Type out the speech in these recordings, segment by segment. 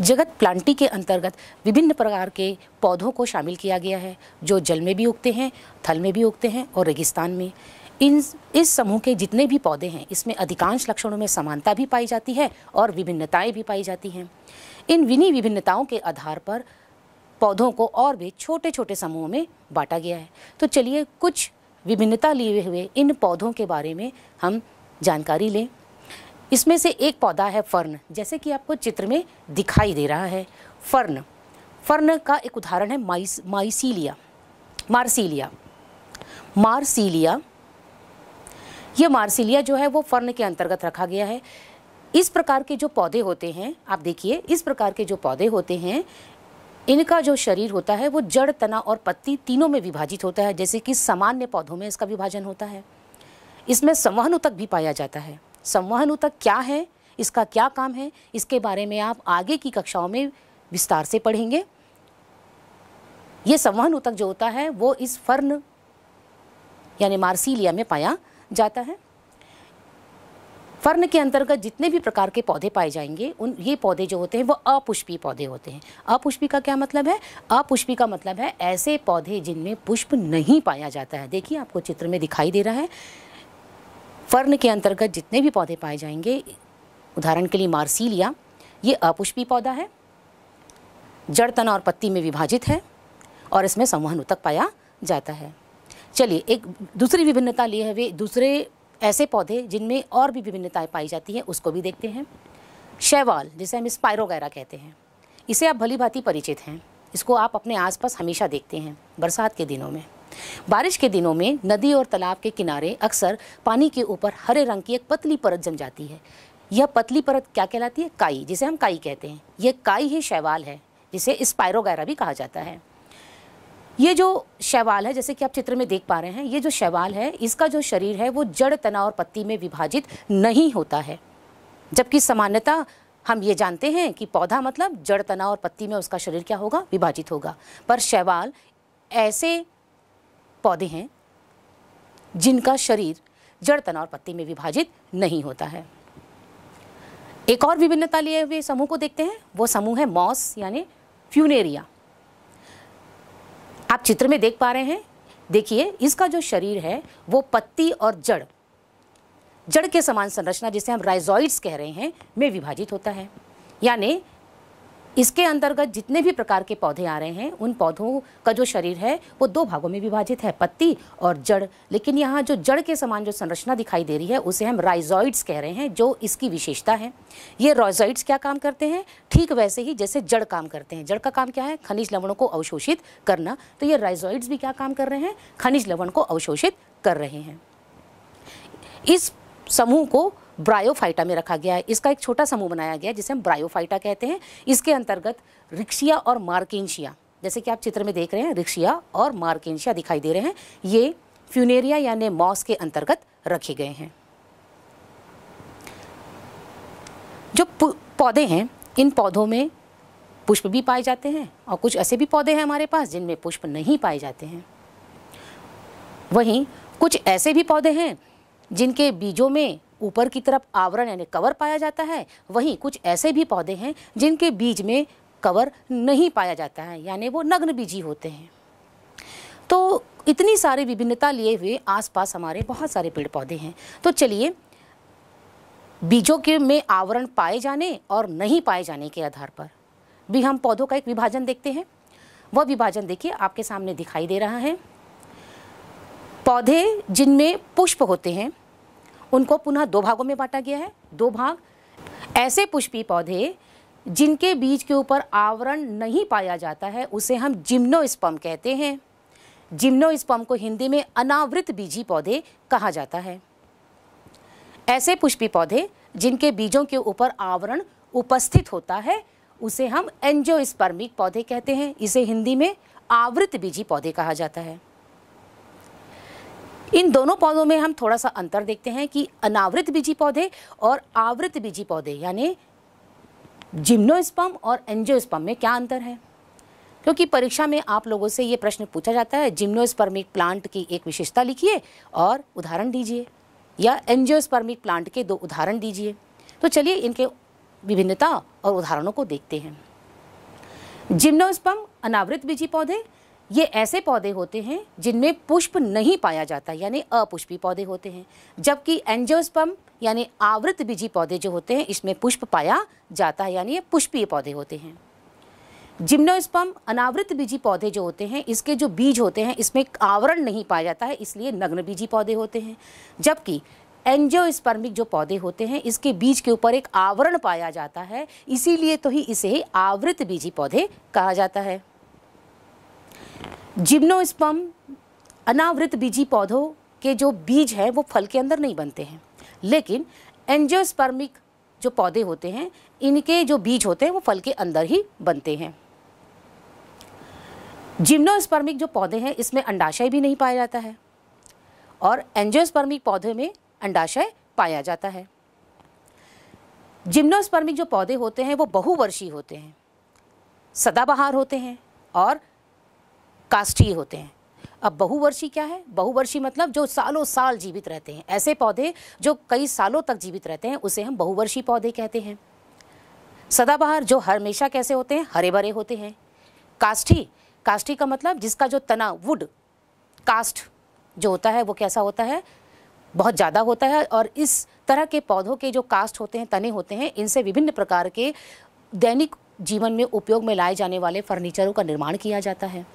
जगत प्लांटी के अंतर्गत विभिन्न प्रकार के पौधों को शामिल किया गया है जो जल में भी उगते हैं थल में भी उगते हैं और रेगिस्तान में इन इस समूह के जितने भी पौधे हैं इसमें अधिकांश लक्षणों में समानता भी पाई जाती है और विभिन्नताएं भी पाई जाती हैं इन विनी विभिन्नताओं के आधार पर पौधों को और भी छोटे छोटे समूहों में बांटा गया है तो चलिए कुछ विभिन्नता लिए हुए इन पौधों के बारे में हम जानकारी लें इसमें से एक पौधा है फर्न जैसे कि आपको चित्र में दिखाई दे रहा है फर्न फर्न का एक उदाहरण है माइस माइसीलिया मार्सीलिया मार्सीलिया ये मार्सिलिया जो है वो फर्न के अंतर्गत रखा गया है इस प्रकार के जो पौधे होते हैं आप देखिए इस प्रकार के जो पौधे होते हैं इनका जो शरीर होता है वो जड़ तना और पत्ती तीनों में विभाजित होता है जैसे कि सामान्य पौधों में इसका विभाजन होता है इसमें संवहन तक भी पाया जाता है संवहन ऊतक क्या है इसका क्या काम है इसके बारे में आप आगे की कक्षाओं में विस्तार से पढ़ेंगे ये संवहन ऊतक जो होता है वो इस फर्न यानी मार्सीलिया में पाया जाता है फर्न के अंतर्गत जितने भी प्रकार के पौधे पाए जाएंगे उन ये पौधे जो होते हैं वो अपुष्पी पौधे होते हैं अपुष्पी का क्या मतलब है अपुष्पी का मतलब है ऐसे पौधे जिनमें पुष्प नहीं पाया जाता है देखिए आपको चित्र में दिखाई दे रहा है फर्न के अंतर्गत जितने भी पौधे पाए जाएंगे उदाहरण के लिए मार्सीलिया ये अपुष्पी पौधा है जड़ तना और पत्ती में विभाजित है और इसमें संवहन उतक पाया जाता है चलिए एक दूसरी विभिन्नता लिए हुए दूसरे ऐसे पौधे जिनमें और भी विभिन्नताएं पाई जाती हैं उसको भी देखते हैं शैवाल जिसे हम स्पायरोगैरा कहते हैं इसे आप भली भांति परिचित हैं इसको आप अपने आसपास हमेशा देखते हैं बरसात के दिनों में बारिश के दिनों में नदी और तालाब के किनारे अक्सर पानी के ऊपर हरे रंग की एक पतली परत जम जाती है यह पतली परत क्या कहलाती है काई जिसे हम काई कहते हैं यह काई ही शैवाल है जिसे स्पायरोगैरा भी कहा जाता है ये जो शैवाल है जैसे कि आप चित्र में देख पा रहे हैं ये जो शैवाल है इसका जो शरीर है वो जड़ तना और पत्ती में विभाजित नहीं होता है जबकि सामान्यतः हम ये जानते हैं कि पौधा मतलब जड़ तना और पत्ती में उसका शरीर क्या होगा विभाजित होगा पर शैवाल ऐसे पौधे हैं जिनका शरीर जड़ तना और पत्ती में विभाजित नहीं होता है एक और विभिन्नता लिए हुए समूह को देखते हैं वो समूह है मॉस यानी फ्यूनेरिया आप चित्र में देख पा रहे हैं देखिए इसका जो शरीर है वो पत्ती और जड़ जड़ के समान संरचना जिसे हम राइजॉइड्स कह रहे हैं में विभाजित होता है यानी इसके अंतर्गत जितने भी प्रकार के पौधे आ रहे हैं उन पौधों का जो शरीर है वो दो भागों में विभाजित है पत्ती और जड़ लेकिन यहाँ जो जड़ के समान जो संरचना दिखाई दे रही है उसे हम राइजॉइड्स कह रहे हैं जो इसकी विशेषता है ये रॉइजॉइड्स क्या काम करते हैं ठीक वैसे ही जैसे जड़ काम करते हैं जड़ का काम क्या है खनिज लवणों को अवशोषित करना तो ये राइजॉइड्स भी क्या काम कर रहे हैं खनिज लवण को अवशोषित कर रहे हैं इस समूह को ब्रायोफाइटा में रखा गया है इसका एक छोटा समूह बनाया गया है जिसे हम ब्रायोफाइटा कहते हैं इसके अंतर्गत रिक्शिया और मार्केशिया जैसे कि आप चित्र में देख रहे हैं रिक्शिया और मार्केशिया दिखाई दे रहे हैं ये फ्यूनेरिया यानी मॉस के अंतर्गत रखे गए हैं जो पौधे हैं इन पौधों में पुष्प भी पाए जाते हैं और कुछ ऐसे भी पौधे हैं हमारे पास जिनमें पुष्प नहीं पाए जाते हैं वहीं कुछ ऐसे भी पौधे हैं जिनके बीजों में ऊपर की तरफ आवरण यानी कवर पाया जाता है वहीं कुछ ऐसे भी पौधे हैं जिनके बीज में कवर नहीं पाया जाता है यानी वो नग्न बीजी होते हैं तो इतनी सारी विभिन्नता लिए हुए आसपास हमारे बहुत सारे पेड़ पौधे हैं तो चलिए बीजों के में आवरण पाए जाने और नहीं पाए जाने के आधार पर भी हम पौधों का एक विभाजन देखते हैं वह विभाजन देखिए आपके सामने दिखाई दे रहा है पौधे जिनमें पुष्प होते हैं उनको पुनः दो भागों में बांटा गया है दो भाग ऐसे पुष्पी पौधे जिनके बीज के ऊपर आवरण नहीं पाया जाता है उसे हम जिम्नोस्पम कहते हैं जिम्नोस्पम को हिंदी में अनावृत बीजी पौधे कहा जाता है ऐसे पुष्पी पौधे जिनके बीजों के ऊपर आवरण उपस्थित होता है उसे हम एंजियोस्पर्मिक पौधे कहते हैं इसे हिंदी में आवृत बीजी पौधे कहा जाता है इन दोनों पौधों में हम थोड़ा सा अंतर देखते हैं कि अनावृत बीजी पौधे और आवृत बीजी पौधे यानी जिम्नोस्पम और एंजियोस्पम में क्या अंतर है क्योंकि परीक्षा में आप लोगों से ये प्रश्न पूछा जाता है जिम्नोस्पर्मिक प्लांट की एक विशेषता लिखिए और उदाहरण दीजिए या एंजियोस्पर्मिक प्लांट के दो उदाहरण दीजिए तो चलिए इनके विभिन्नता और उदाहरणों को देखते हैं जिम्नोस्पम अनावृत बीजी पौधे ये ऐसे पौधे होते हैं जिनमें पुष्प नहीं पाया जाता यानी अपुष्पी पौधे होते हैं जबकि एंजोस्पम यानी आवृत बीजी पौधे जो होते हैं इसमें पुष्प पाया जाता है यानी ये पुष्पीय पौधे होते हैं जिम्नोस्पम अनावृत बीजी पौधे जो होते हैं इसके जो बीज होते हैं इसमें आवरण नहीं पाया जाता है इसलिए नग्न बीजी पौधे होते हैं जबकि एंजोस्पर्मिक जो पौधे होते हैं इसके बीज के ऊपर एक आवरण पाया जाता है इसीलिए तो ही इसे आवृत बीजी पौधे कहा जाता है जिम्नोस्पम अनावृत बीजी पौधों के जो बीज है वो फल के अंदर नहीं बनते हैं लेकिन एंजियोस्पर्मिक जो पौधे होते हैं इनके जो बीज होते हैं वो फल के अंदर ही बनते हैं जिम्नोस्पर्मिक जो पौधे हैं इसमें अंडाशय भी नहीं पाया जाता है और एंजियोस्पर्मिक पौधे में अंडाशय पाया जाता है जिम्नोस्पर्मिक जो पौधे होते हैं वो बहुवर्षीय होते हैं सदाबहार होते हैं और काष्ठीय होते हैं अब बहुवर्षी क्या है बहुवर्षी मतलब जो सालों साल जीवित रहते हैं ऐसे पौधे जो कई सालों तक जीवित रहते हैं उसे हम बहुवर्षी पौधे कहते हैं सदाबहार जो हमेशा कैसे होते हैं हरे भरे होते हैं काष्ठी काष्ठी का मतलब जिसका जो तना वुड कास्ट जो होता है वो कैसा होता है बहुत ज़्यादा होता है और इस तरह के पौधों के जो कास्ट होते हैं तने होते हैं इनसे विभिन्न प्रकार के दैनिक जीवन में उपयोग में लाए जाने वाले फर्नीचरों का निर्माण किया जाता है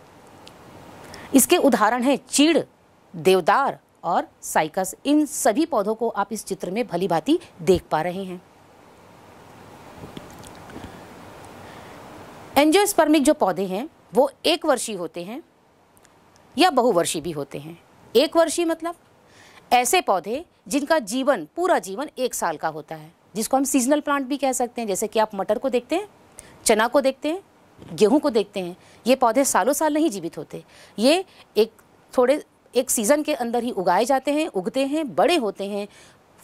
इसके उदाहरण हैं चीड़ देवदार और साइकस इन सभी पौधों को आप इस चित्र में भली भांति देख पा रहे हैं एंजियोस्पर्मिक जो पौधे हैं वो एक वर्षीय होते हैं या बहुवर्षीय भी होते हैं एक वर्षीय मतलब ऐसे पौधे जिनका जीवन पूरा जीवन एक साल का होता है जिसको हम सीजनल प्लांट भी कह सकते हैं जैसे कि आप मटर को देखते हैं चना को देखते हैं गेहूं को देखते हैं ये पौधे सालों साल नहीं जीवित होते ये एक थोड़े एक सीज़न के अंदर ही उगाए जाते हैं उगते हैं बड़े होते हैं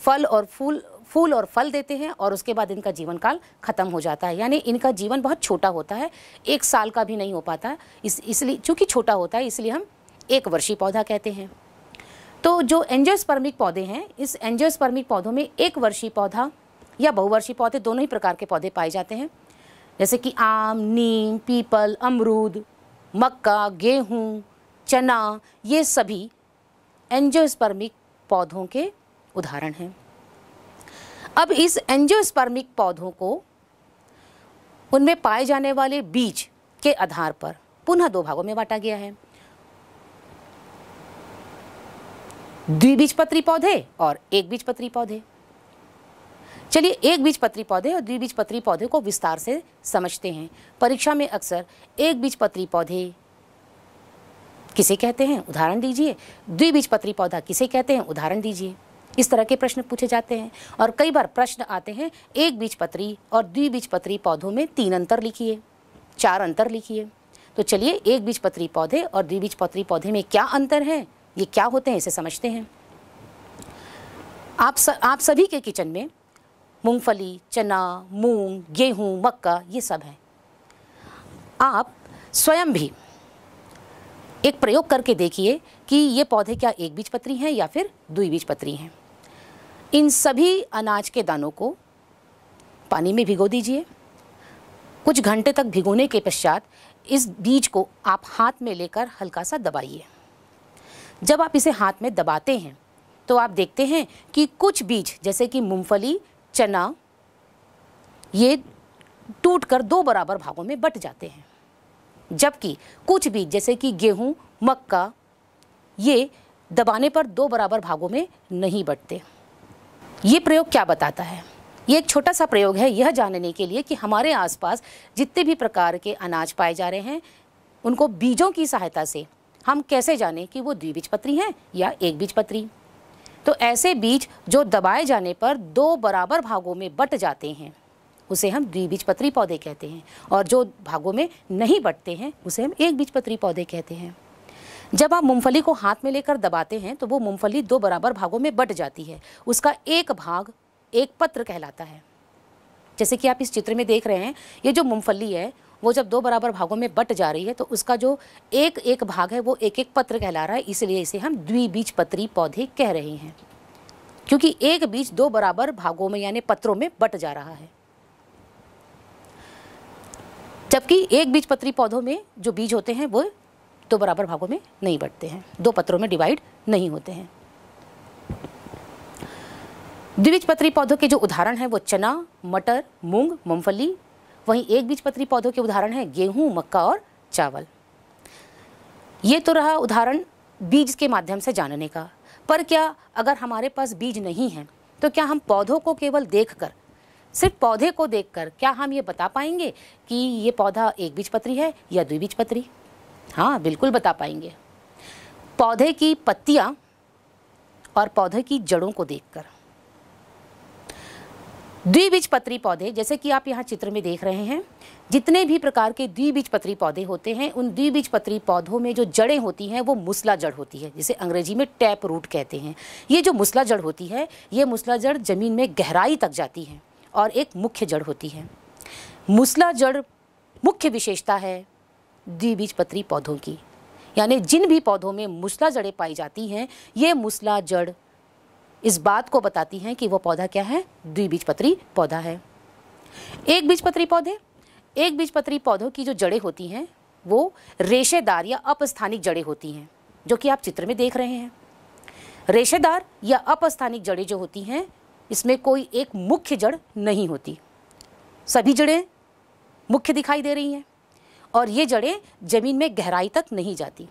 फल और फूल फूल और फल देते हैं और उसके बाद इनका जीवन काल खत्म हो जाता है यानी इनका जीवन बहुत छोटा होता है एक साल का भी नहीं हो पाता इस इसलिए चूँकि छोटा होता है इसलिए हम एक वर्षीय पौधा कहते हैं तो जो एंजियोस्पर्मिक पौधे हैं इस एंजियोस्पर्मिक पौधों में एक वर्षीय पौधा या बहुवर्षीय पौधे दोनों ही प्रकार के पौधे पाए जाते हैं जैसे कि आम नीम पीपल अमरूद मक्का गेहूं, चना ये सभी एंजियोस्पर्मिक पौधों के उदाहरण हैं अब इस एंजियोस्पर्मिक पौधों को उनमें पाए जाने वाले बीज के आधार पर पुनः दो भागों में बांटा गया है द्विबीजपत्री पौधे और एक बीजपत्री पौधे चलिए एक बीज पत्री पौधे और द्विबीज पत्री पौधे को विस्तार से समझते हैं परीक्षा में अक्सर एक बीज पत्री पौधे किसे कहते हैं उदाहरण दीजिए द्विबीज पत्री पौधा किसे कहते हैं उदाहरण दीजिए इस तरह के प्रश्न पूछे जाते हैं और कई बार प्रश्न आते हैं एक बीज पत्री और द्विबीज पत्री पौधों में तीन अंतर लिखिए चार अंतर लिखिए तो चलिए एक बीज पत्री पौधे और द्विबीज पत्री पौधे में क्या अंतर है ये क्या होते हैं इसे समझते हैं आप स, आप सभी के किचन में मूंगफली चना मूंग गेहूँ मक्का ये सब हैं आप स्वयं भी एक प्रयोग करके देखिए कि ये पौधे क्या एक बीज पत्री हैं या फिर दुई बीज पत्री हैं इन सभी अनाज के दानों को पानी में भिगो दीजिए कुछ घंटे तक भिगोने के पश्चात इस बीज को आप हाथ में लेकर हल्का सा दबाइए जब आप इसे हाथ में दबाते हैं तो आप देखते हैं कि कुछ बीज जैसे कि मूंगफली चना ये टूटकर दो बराबर भागों में बट जाते हैं जबकि कुछ बीज जैसे कि गेहूं मक्का ये दबाने पर दो बराबर भागों में नहीं बटते ये प्रयोग क्या बताता है ये एक छोटा सा प्रयोग है यह जानने के लिए कि हमारे आसपास जितने भी प्रकार के अनाज पाए जा रहे हैं उनको बीजों की सहायता से हम कैसे जाने कि वो द्विबीजपत्री हैं या एक बीजपत्री तो ऐसे बीज जो दबाए जाने पर दो बराबर भागों में बट जाते हैं उसे हम द्विबीजपत्री पौधे कहते हैं और जो भागों में नहीं बटते हैं उसे हम एक बीजपत्री पौधे कहते हैं जब आप मूंगफली को हाथ में लेकर दबाते हैं तो वो मूंगफली दो बराबर भागों में बट जाती है उसका एक भाग एक पत्र कहलाता है जैसे कि आप इस चित्र में देख रहे हैं ये जो मूंगफली है वो जब दो बराबर भागों में बट जा रही है तो उसका जो एक एक भाग है वो एक एक पत्र कहला रहा है इसलिए इसे हम द्विबीज पत्री पौधे कह रहे हैं क्योंकि एक बीज दो बराबर भागों में यानी पत्रों में बट जा रहा है जबकि एक बीज पत्री पौधों में जो बीज होते हैं वो दो बराबर भागों में नहीं बटते हैं दो पत्रों में डिवाइड नहीं होते हैं द्विबीजपत्री पौधों के जो उदाहरण हैं वो चना मटर मूंग मूंगफली वहीं एक बीजपत्री पौधों के उदाहरण हैं गेहूं मक्का और चावल ये तो रहा उदाहरण बीज के माध्यम से जानने का पर क्या अगर हमारे पास बीज नहीं है तो क्या हम पौधों को केवल देखकर सिर्फ पौधे को देखकर क्या हम ये बता पाएंगे कि ये पौधा एक बीजपत्री है या द्विबीजपत्री हाँ बिल्कुल बता पाएंगे पौधे की पत्तियाँ और पौधे की जड़ों को देखकर द्विबीजपत्री पौधे जैसे कि आप यहाँ चित्र में देख रहे हैं जितने भी प्रकार के द्विबीजपत्री पौधे होते हैं उन द्विबीजपत्री पौधों में जो जड़ें होती हैं वो मुसला जड़ होती है जिसे अंग्रेजी में टैप रूट कहते हैं ये जो मुसला जड़ होती है ये मुसला जड़ जमीन में गहराई तक जाती है और एक मुख्य जड़ होती है मुसला जड़ मुख्य विशेषता है द्विबीजपत्री पौधों की यानी जिन भी पौधों में मुसला जड़ें पाई जाती हैं ये मुसला जड़ इस बात को बताती हैं कि वो पौधा क्या है द्विबीजपत्री पौधा है एक बीजपत्री पौधे एक बीजपत्री पौधों की जो जड़ें होती हैं वो रेशेदार या अपस्थानिक जड़ें होती हैं जो कि आप चित्र में देख रहे हैं रेशेदार या अपस्थानिक जड़ें जो होती हैं इसमें कोई एक मुख्य जड़ नहीं होती सभी जड़ें मुख्य दिखाई दे रही हैं और ये जड़ें ज़मीन में गहराई तक नहीं जाती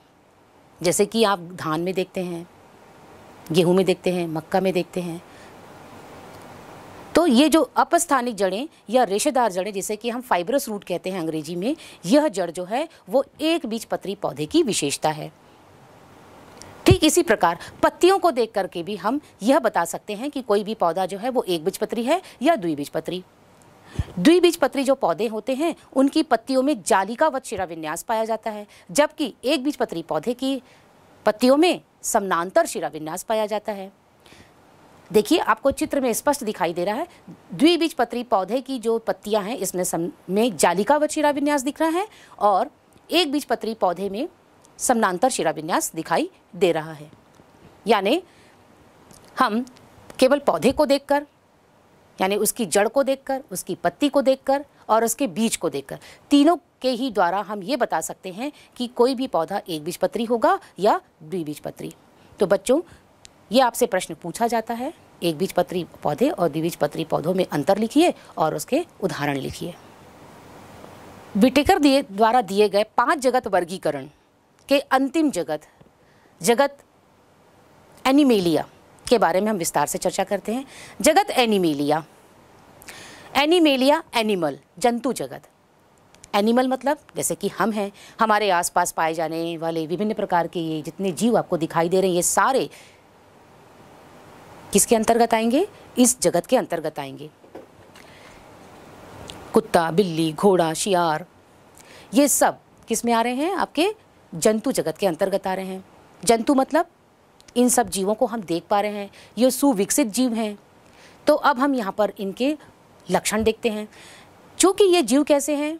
जैसे कि आप धान में देखते हैं गेहूं में देखते हैं मक्का में देखते हैं तो ये जो अपस्थानिक जड़ें या रेशेदार जड़ें जिसे कि हम फाइब्रस रूट कहते हैं अंग्रेजी में यह जड़ जो है वो एक बीज पत्री पौधे की विशेषता है ठीक इसी प्रकार पत्तियों को देख करके भी हम यह बता सकते हैं कि कोई भी पौधा जो है वो एक बीज पत्री है या द्विबीजपत्री द्विबीजपत्री जो पौधे होते हैं उनकी पत्तियों में व शिरा विन्यास पाया जाता है जबकि एक बीज पत्री पौधे की पत्तियों में समानांतर शिराविन्यास पाया जाता है देखिए आपको चित्र में स्पष्ट दिखाई दे रहा है द्विबीज पत्री पौधे की जो पत्तियां हैं इसमें सम में जालिका व शिराविन्यास दिख रहा है और एक बीज पत्री पौधे में समानांतर विन्यास दिखाई दे रहा है यानी हम केवल पौधे को देखकर यानी उसकी जड़ को देखकर उसकी पत्ती को देखकर और उसके बीज को देखकर तीनों के ही द्वारा हम ये बता सकते हैं कि कोई भी पौधा एक बीजपत्री होगा या द्विबीजपत्री तो बच्चों ये आपसे प्रश्न पूछा जाता है एक बीजपत्री पौधे और द्विबीजपत्री पौधों में अंतर लिखिए और उसके उदाहरण लिखिए विटेकर दिए द्वारा दिए गए पांच जगत वर्गीकरण के अंतिम जगत जगत एनिमेलिया के बारे में हम विस्तार से चर्चा करते हैं जगत एनिमेलिया एनिमेलिया एनिमल जंतु जगत एनिमल मतलब जैसे कि हम हैं हमारे आसपास पाए जाने वाले विभिन्न प्रकार के ये जितने जीव आपको दिखाई दे रहे हैं ये सारे किसके अंतर्गत आएंगे इस जगत के अंतर्गत आएंगे कुत्ता बिल्ली घोड़ा शियार ये सब किस में आ रहे हैं आपके जंतु जगत के अंतर्गत आ रहे हैं जंतु मतलब इन सब जीवों को हम देख पा रहे हैं ये सुविकसित जीव हैं तो अब हम यहाँ पर इनके लक्षण देखते हैं चूँकि ये जीव कैसे हैं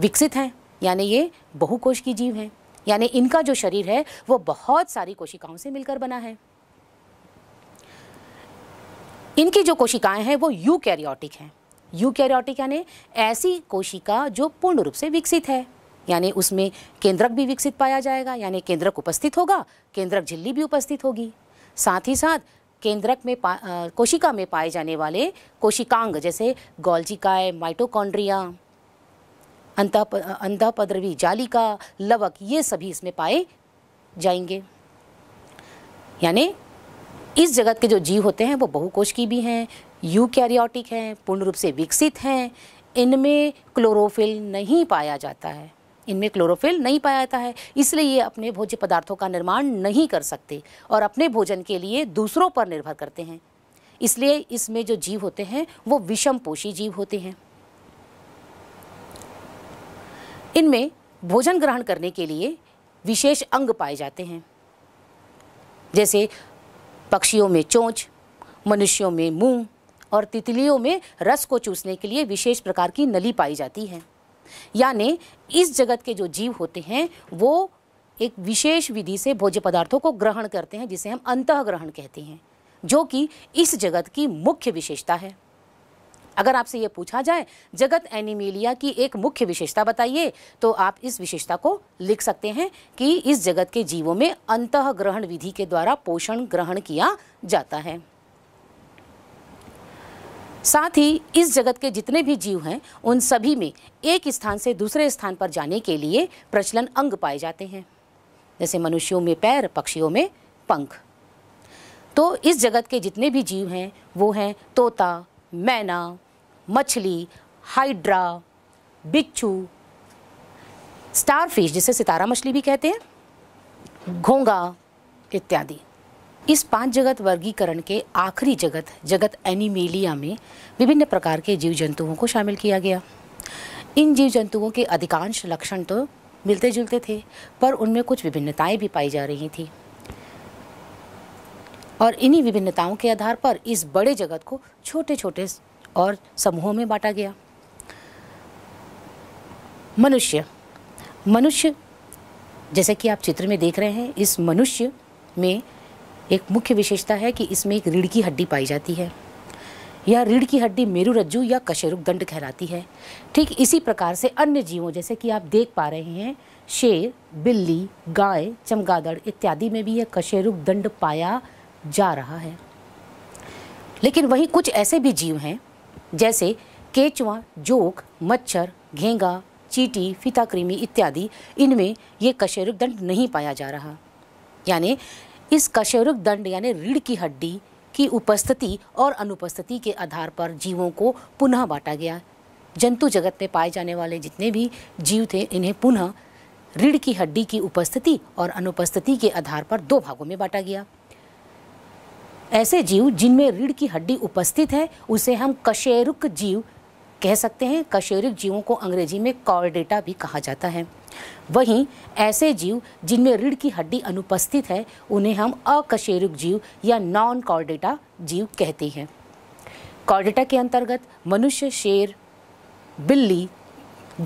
विकसित हैं यानी ये बहुकोश की जीव हैं यानी इनका जो शरीर है वो बहुत सारी कोशिकाओं से मिलकर बना है इनकी जो कोशिकाएं हैं वो यू कैरियोटिक हैं यू कैरियोटिक यानी ऐसी कोशिका जो पूर्ण रूप से विकसित है यानी उसमें केंद्रक भी विकसित पाया जाएगा यानी केंद्रक उपस्थित होगा केंद्रक झिल्ली भी उपस्थित होगी साथ ही साथ केंद्रक में पा, कोशिका में पाए जाने वाले कोशिकांग जैसे गोल्जिकाए माइटोकॉन्ड्रिया अंता प, अंधा पद्रवी जालिका लवक ये सभी इसमें पाए जाएंगे यानी इस जगत के जो जीव होते हैं वो की भी हैं यू कैरियोटिक हैं पूर्ण रूप से विकसित हैं इनमें क्लोरोफिल नहीं पाया जाता है इनमें क्लोरोफिल नहीं पाया जाता है इसलिए ये अपने भोज्य पदार्थों का निर्माण नहीं कर सकते और अपने भोजन के लिए दूसरों पर निर्भर करते हैं इसलिए इसमें जो जीव होते हैं वो विषम पोषी जीव होते हैं इनमें भोजन ग्रहण करने के लिए विशेष अंग पाए जाते हैं जैसे पक्षियों में चोंच मनुष्यों में मुंह और तितलियों में रस को चूसने के लिए विशेष प्रकार की नली पाई जाती है यानी इस जगत के जो जीव होते हैं वो एक विशेष विधि से भोज्य पदार्थों को ग्रहण करते हैं जिसे हम अंत ग्रहण कहते हैं जो कि इस जगत की मुख्य विशेषता है अगर आपसे ये पूछा जाए जगत एनिमेलिया की एक मुख्य विशेषता बताइए तो आप इस विशेषता को लिख सकते हैं कि इस जगत के जीवों में अंत ग्रहण विधि के द्वारा पोषण ग्रहण किया जाता है साथ ही इस जगत के जितने भी जीव हैं उन सभी में एक स्थान से दूसरे स्थान पर जाने के लिए प्रचलन अंग पाए जाते हैं जैसे मनुष्यों में पैर पक्षियों में पंख तो इस जगत के जितने भी जीव हैं वो हैं तोता मैना मछली हाइड्रा बिच्छू स्टारफिश जिसे सितारा मछली भी कहते हैं घोंगा इत्यादि इस पांच जगत वर्गीकरण के आखिरी जगत जगत एनिमेलिया में विभिन्न प्रकार के जीव जंतुओं को शामिल किया गया इन जीव जंतुओं के अधिकांश लक्षण तो मिलते जुलते थे पर उनमें कुछ विभिन्नताएं भी पाई जा रही थी और इन्हीं विभिन्नताओं के आधार पर इस बड़े जगत को छोटे छोटे और समूहों में बांटा गया मनुष्य मनुष्य जैसे कि आप चित्र में देख रहे हैं इस मनुष्य में एक मुख्य विशेषता है कि इसमें एक रीढ़ की हड्डी पाई जाती है यह रीढ़ की हड्डी मेरु रज्जु या कशेरुक दंड कहलाती है ठीक इसी प्रकार से अन्य जीवों जैसे कि आप देख पा रहे हैं शेर बिल्ली गाय चमगादड़ इत्यादि में भी यह कशेरुक दंड पाया जा रहा है लेकिन वहीं कुछ ऐसे भी जीव हैं जैसे केचुआ जोक मच्छर घेंगा चीटी फिता कृमि इत्यादि इनमें ये कशेरुक दंड नहीं पाया जा रहा यानी इस कशेरुक दंड यानी रीढ़ की हड्डी की उपस्थिति और अनुपस्थिति के आधार पर जीवों को पुनः बांटा गया जंतु जगत में पाए जाने वाले जितने भी जीव थे इन्हें पुनः रीढ़ की हड्डी की उपस्थिति और अनुपस्थिति के आधार पर दो भागों में बांटा गया ऐसे जीव जिनमें रीढ़ की हड्डी उपस्थित है उसे हम कशेरुक जीव कह सकते हैं कशेरुक जीवों को अंग्रेजी में कॉर्डेटा भी कहा जाता है वहीं ऐसे जीव जिनमें रीढ़ की हड्डी अनुपस्थित है उन्हें हम अकशेरुक जीव या नॉन कॉर्डेटा जीव कहते हैं कॉर्डेटा के अंतर्गत मनुष्य शेर बिल्ली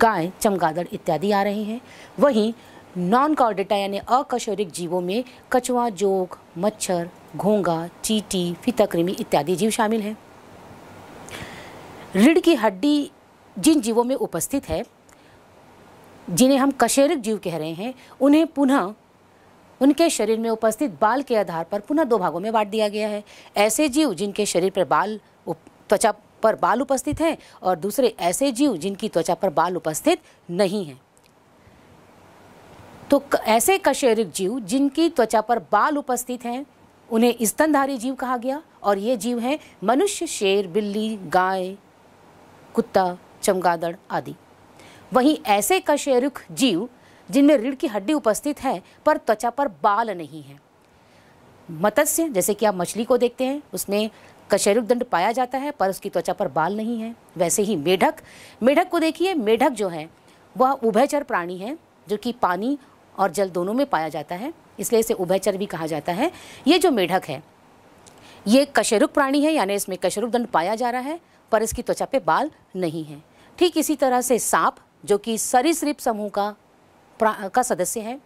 गाय चमगादड़ इत्यादि आ रहे हैं वहीं नॉन कॉर्डेटा यानी अकशोरिक जीवों में कछुआ जोग मच्छर घोंगा चीटी फीताकृमि इत्यादि जीव शामिल हैं रीढ़ की हड्डी जिन जीवों में उपस्थित है जिन्हें हम कशेरिक जीव कह रहे हैं उन्हें पुनः उनके शरीर में उपस्थित बाल के आधार पर पुनः दो भागों में बांट दिया गया है ऐसे जीव जिनके शरीर पर बाल त्वचा पर बाल उपस्थित हैं और दूसरे ऐसे जीव जिनकी त्वचा पर बाल उपस्थित नहीं हैं तो ऐसे कशेरिक जीव जिनकी त्वचा पर बाल उपस्थित हैं उन्हें स्तनधारी जीव कहा गया और ये जीव हैं मनुष्य शेर बिल्ली गाय कुत्ता चमगादड़ आदि वहीं ऐसे कशेरुक जीव जिनमें रीढ़ की हड्डी उपस्थित है पर त्वचा पर बाल नहीं है मत्स्य जैसे कि आप मछली को देखते हैं उसमें कशेरुक दंड पाया जाता है पर उसकी त्वचा पर बाल नहीं है वैसे ही मेढक मेढक को देखिए मेढक जो है वह उभयचर प्राणी है जो कि पानी और जल दोनों में पाया जाता है इसलिए इसे उभयचर भी कहा जाता है ये जो मेढक है ये कशरुक प्राणी है यानी इसमें कशरुक दंड पाया जा रहा है पर इसकी त्वचा पे बाल नहीं है ठीक इसी तरह से सांप जो कि सरीसृप समूह का का सदस्य है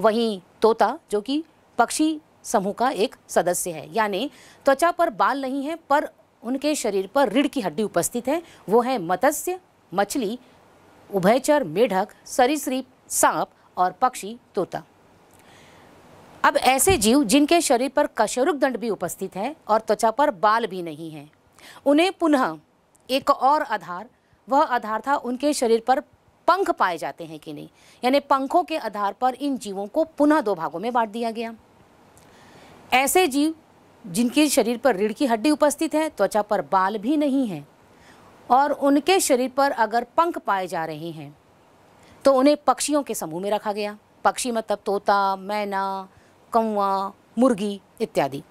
वहीं तोता जो कि पक्षी समूह का एक सदस्य है यानी त्वचा पर बाल नहीं है पर उनके शरीर पर रीढ़ की हड्डी उपस्थित है वो है मत्स्य मछली उभयचर मेढक सरीसृप सांप और पक्षी तोता अब ऐसे जीव जिनके शरीर पर कशरुक दंड भी उपस्थित है और त्वचा पर बाल भी नहीं है उन्हें पुनः एक और आधार वह आधार था उनके शरीर पर पंख पाए जाते हैं कि नहीं यानी पंखों के आधार पर इन जीवों को पुनः दो भागों में बांट दिया गया ऐसे जीव जिनके शरीर पर रीढ़ की हड्डी उपस्थित है त्वचा पर बाल भी नहीं है और उनके शरीर पर अगर पंख पाए जा रहे हैं तो उन्हें पक्षियों के समूह में रखा गया पक्षी मतलब तोता मैना कौआ मुर्गी इत्यादि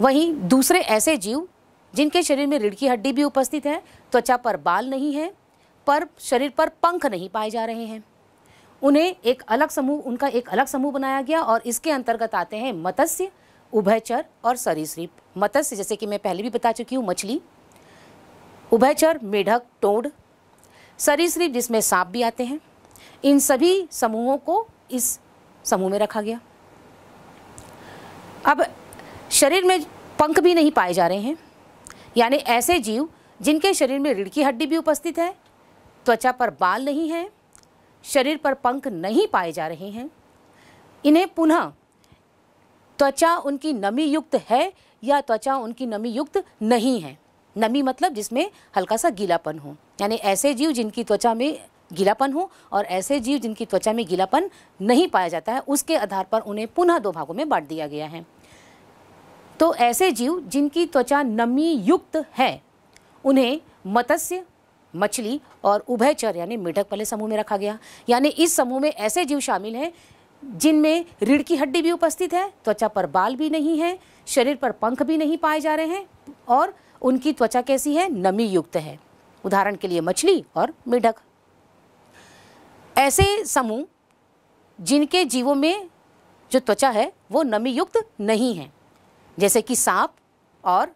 वहीं दूसरे ऐसे जीव जिनके शरीर में रीढ़ की हड्डी भी उपस्थित है त्वचा पर बाल नहीं है पर शरीर पर पंख नहीं पाए जा रहे हैं उन्हें एक अलग समूह उनका एक अलग समूह बनाया गया और इसके अंतर्गत आते हैं मत्स्य उभयचर और सरीसृप मत्स्य जैसे कि मैं पहले भी बता चुकी हूँ मछली उभयचर मेढक टोड सरीसृप जिसमें सांप भी आते हैं इन सभी समूहों को इस समूह में रखा गया अब शरीर में पंख भी नहीं पाए जा रहे हैं यानी ऐसे जीव जिनके शरीर में रीढ़ की हड्डी भी उपस्थित है त्वचा पर बाल नहीं है शरीर पर पंख नहीं पाए जा रहे हैं इन्हें पुनः त्वचा उनकी नमी युक्त है या त्वचा उनकी नमी युक्त नहीं है नमी मतलब जिसमें हल्का सा गीलापन हो यानी ऐसे जीव जिनकी त्वचा में गीलापन हो और ऐसे जीव जिनकी त्वचा में गीलापन नहीं पाया जाता है उसके आधार पर उन्हें पुनः दो भागों में बांट दिया गया है तो ऐसे जीव जिनकी त्वचा नमी युक्त है उन्हें मत्स्य मछली और उभयचर यानी मेढक वाले समूह में रखा गया यानी इस समूह में ऐसे जीव शामिल हैं जिनमें रीढ़ की हड्डी भी उपस्थित है त्वचा पर बाल भी नहीं है शरीर पर पंख भी नहीं पाए जा रहे हैं और उनकी त्वचा कैसी है नमी युक्त है उदाहरण के लिए मछली और मिढक ऐसे समूह जिनके जीवों में जो त्वचा है वो नमी युक्त नहीं है जैसे कि सांप और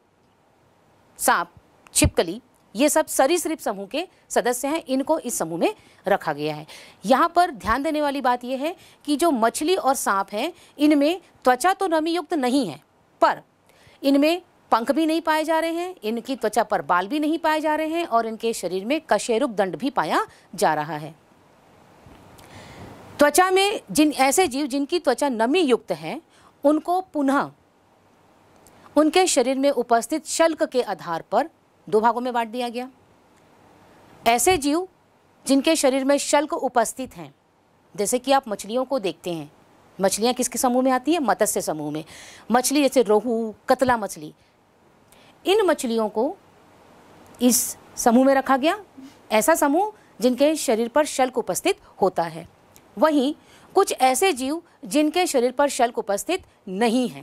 सांप छिपकली ये सब सरीसृप समूह के सदस्य हैं इनको इस समूह में रखा गया है यहाँ पर ध्यान देने वाली बात यह है कि जो मछली और सांप हैं इनमें त्वचा तो नमी युक्त नहीं है पर इनमें पंख भी नहीं पाए जा रहे हैं इनकी त्वचा पर बाल भी नहीं पाए जा रहे हैं और इनके शरीर में कशेरुक दंड भी पाया जा रहा है त्वचा में जिन ऐसे जीव जिनकी त्वचा नमी युक्त है उनको पुनः उनके शरीर में उपस्थित शल्क के आधार पर दो भागों में बांट दिया गया ऐसे जीव जिनके शरीर में शल्क उपस्थित हैं जैसे कि आप मछलियों को देखते हैं मछलियाँ किसके समूह में आती हैं मत्स्य समूह में मछली जैसे रोहू कतला मछली इन मछलियों को इस समूह में रखा गया ऐसा समूह जिनके शरीर पर शल्क उपस्थित होता है वहीं कुछ ऐसे जीव जिनके शरीर पर शल्क उपस्थित नहीं है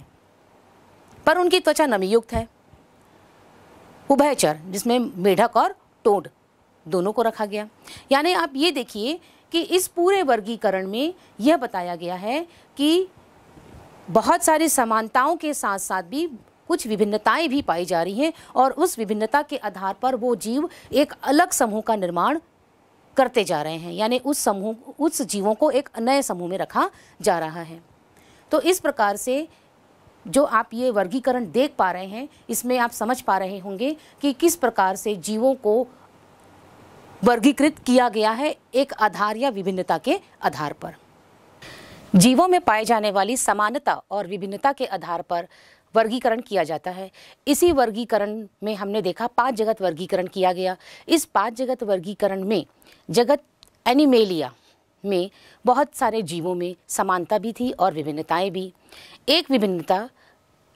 पर उनकी त्वचा नमीयुक्त है उभयचर जिसमें मेढक और टोड दोनों को रखा गया यानी आप ये देखिए कि इस पूरे वर्गीकरण में यह बताया गया है कि बहुत सारी समानताओं के साथ साथ भी कुछ विभिन्नताएं भी पाई जा रही हैं और उस विभिन्नता के आधार पर वो जीव एक अलग समूह का निर्माण करते जा रहे हैं यानी उस समूह उस जीवों को एक नए समूह में रखा जा रहा है तो इस प्रकार से जो आप ये वर्गीकरण देख पा रहे हैं इसमें आप समझ पा रहे होंगे कि किस प्रकार से जीवों को वर्गीकृत किया गया है एक आधार या विभिन्नता के आधार पर जीवों में पाए जाने वाली समानता और विभिन्नता के आधार पर वर्गीकरण किया जाता है इसी वर्गीकरण में हमने देखा पांच जगत वर्गीकरण किया गया इस पांच जगत वर्गीकरण में जगत एनिमेलिया में बहुत सारे जीवों में समानता भी थी और विभिन्नताएं भी एक विभिन्नता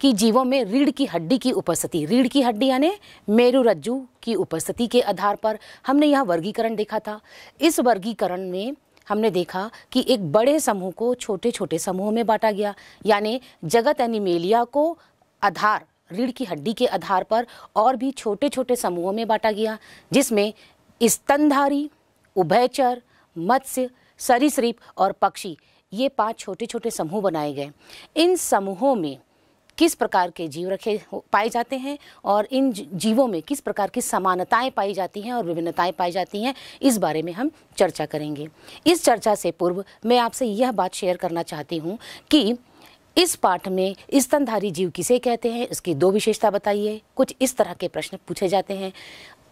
कि जीवों में रीढ़ की हड्डी की उपस्थिति रीढ़ की हड्डी यानी मेरु रज्जु की उपस्थिति के आधार पर हमने यह वर्गीकरण देखा था इस वर्गीकरण में हमने देखा कि एक बड़े समूह को छोटे छोटे समूहों में बांटा गया यानी जगत एनिमेलिया को आधार रीढ़ की हड्डी के आधार पर और भी छोटे छोटे समूहों में बांटा गया जिसमें स्तनधारी उभयचर मत्स्य सरीसृप और पक्षी ये पांच छोटे छोटे समूह बनाए गए इन समूहों में किस प्रकार के जीव रखे पाए जाते हैं और इन जीवों में किस प्रकार की समानताएं पाई जाती हैं और विभिन्नताएं पाई जाती हैं इस बारे में हम चर्चा करेंगे इस चर्चा से पूर्व मैं आपसे यह बात शेयर करना चाहती हूँ कि इस पाठ में स्तनधारी जीव किसे कहते हैं इसकी दो विशेषता बताइए कुछ इस तरह के प्रश्न पूछे जाते हैं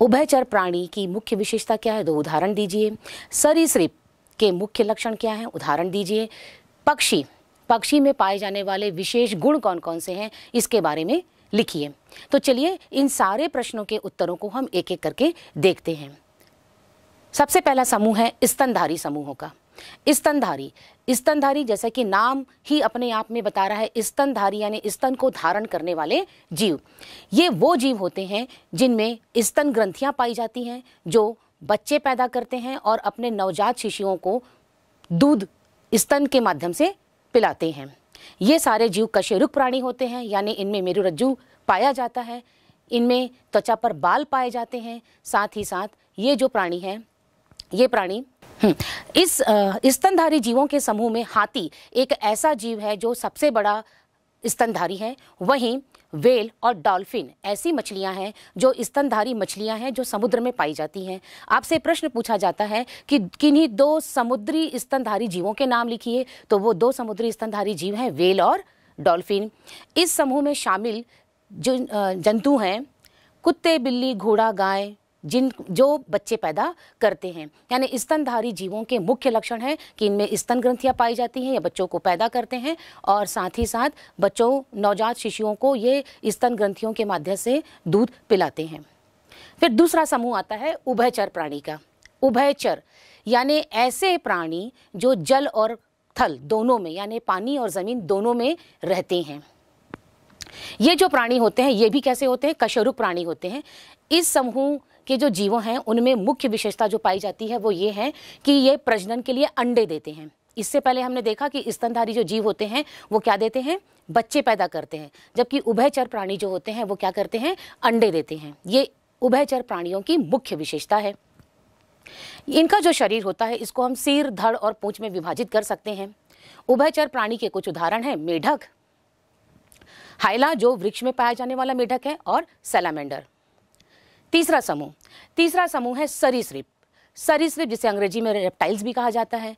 उभयचर प्राणी की मुख्य विशेषता क्या है दो तो उदाहरण दीजिए सरीसृप के मुख्य लक्षण क्या हैं उदाहरण दीजिए पक्षी पक्षी में पाए जाने वाले विशेष गुण कौन कौन से हैं इसके बारे में लिखिए तो चलिए इन सारे प्रश्नों के उत्तरों को हम एक एक करके देखते हैं सबसे पहला समूह है स्तनधारी समूहों का स्तनधारी स्तनधारी जैसा कि नाम ही अपने आप में बता रहा है स्तनधारी यानी स्तन को धारण करने वाले जीव ये वो जीव होते हैं जिनमें स्तन ग्रंथियां पाई जाती हैं जो बच्चे पैदा करते हैं और अपने नवजात शिशुओं को दूध स्तन के माध्यम से पिलाते हैं ये सारे जीव कशेरुक प्राणी होते हैं यानी इनमें मेरुरज्जु पाया जाता है इनमें त्वचा पर बाल पाए जाते हैं साथ ही साथ ये जो प्राणी है ये प्राणी हम्म, इस स्तनधारी जीवों के समूह में हाथी एक ऐसा जीव है जो सबसे बड़ा स्तनधारी है वहीं वेल और डॉल्फिन ऐसी मछलियां हैं जो स्तनधारी मछलियां हैं जो समुद्र में पाई जाती हैं आपसे प्रश्न पूछा जाता है कि किन्हीं दो समुद्री स्तनधारी जीवों के नाम लिखिए तो वो दो समुद्री स्तनधारी जीव हैं वेल और डॉल्फिन इस समूह में शामिल जो जंतु हैं कुत्ते बिल्ली घोड़ा गाय जिन जो बच्चे पैदा करते हैं यानी स्तनधारी जीवों के मुख्य लक्षण हैं कि इनमें स्तन ग्रंथियाँ पाई जाती हैं या बच्चों को पैदा करते हैं और साथ ही साथ बच्चों नवजात शिशुओं को ये स्तन ग्रंथियों के माध्यम से दूध पिलाते हैं फिर दूसरा समूह आता है उभयचर प्राणी का उभयचर यानी ऐसे प्राणी जो जल और थल दोनों में यानी पानी और ज़मीन दोनों में रहते हैं ये जो प्राणी होते हैं ये भी कैसे होते हैं कशरुक प्राणी होते हैं इस समूह के जो जीवों हैं उनमें मुख्य विशेषता जो पाई जाती है वो ये है कि ये प्रजनन के लिए अंडे देते हैं इससे पहले हमने देखा कि स्तनधारी जो जीव होते हैं वो क्या देते हैं बच्चे पैदा करते हैं जबकि उभयचर प्राणी जो होते हैं वो क्या करते हैं अंडे देते हैं ये उभयचर प्राणियों की मुख्य विशेषता है इनका जो शरीर होता है इसको हम सिर धड़ और पूंछ में विभाजित कर सकते हैं उभयचर प्राणी के कुछ उदाहरण हैं मेढक हाइला जो वृक्ष में पाया जाने वाला मेढक है और सेलामेंडर तीसरा समूह तीसरा समूह है सरीसृप सरीसृप जिसे अंग्रेजी में रेप्टाइल्स भी कहा जाता है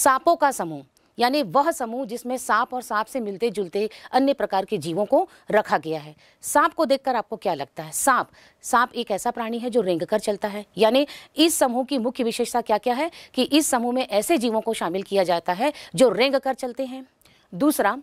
सांपों का समूह यानी वह समूह जिसमें सांप और सांप से मिलते जुलते अन्य प्रकार के जीवों को रखा गया है सांप को देखकर आपको क्या लगता है सांप सांप एक ऐसा प्राणी है जो रेंग कर चलता है यानी इस समूह की मुख्य विशेषता क्या क्या है कि इस समूह में ऐसे जीवों को शामिल किया जाता है जो रेंग कर चलते हैं दूसरा